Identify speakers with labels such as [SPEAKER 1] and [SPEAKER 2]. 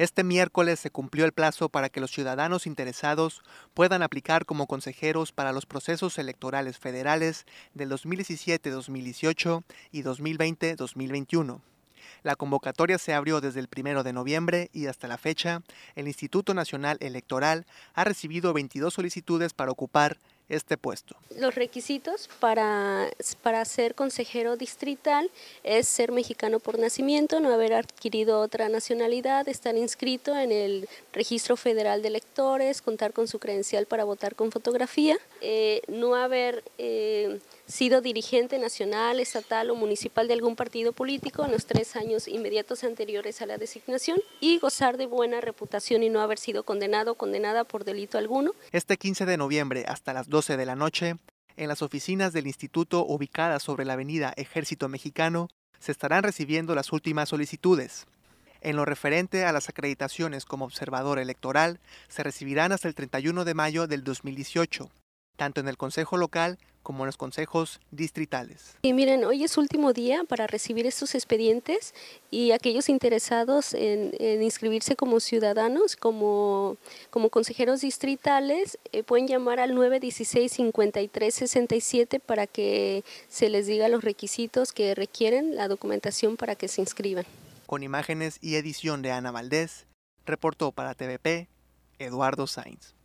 [SPEAKER 1] Este miércoles se cumplió el plazo para que los ciudadanos interesados puedan aplicar como consejeros para los procesos electorales federales del 2017-2018 y 2020-2021. La convocatoria se abrió desde el 1 de noviembre y hasta la fecha, el Instituto Nacional Electoral ha recibido 22 solicitudes para ocupar este puesto.
[SPEAKER 2] Los requisitos para, para ser consejero distrital es ser mexicano por nacimiento, no haber adquirido otra nacionalidad, estar inscrito en el Registro Federal de Electores, contar con su credencial para votar con fotografía, eh, no haber... Eh, sido dirigente nacional, estatal o municipal de algún partido político en los tres años inmediatos anteriores a la designación y gozar de buena reputación y no haber sido condenado o condenada por delito alguno.
[SPEAKER 1] Este 15 de noviembre hasta las 12 de la noche, en las oficinas del instituto ubicadas sobre la avenida Ejército Mexicano, se estarán recibiendo las últimas solicitudes. En lo referente a las acreditaciones como observador electoral, se recibirán hasta el 31 de mayo del 2018 tanto en el Consejo Local como en los consejos distritales.
[SPEAKER 2] Y miren, hoy es último día para recibir estos expedientes y aquellos interesados en, inscribirse como ciudadanos, como, consejeros distritales, eh, pueden llamar al 916-5367 para que se les diga los requisitos que requieren, la documentación para que se inscriban.
[SPEAKER 1] Con imágenes y edición de Ana Valdés, reportó para TVP Eduardo Sainz.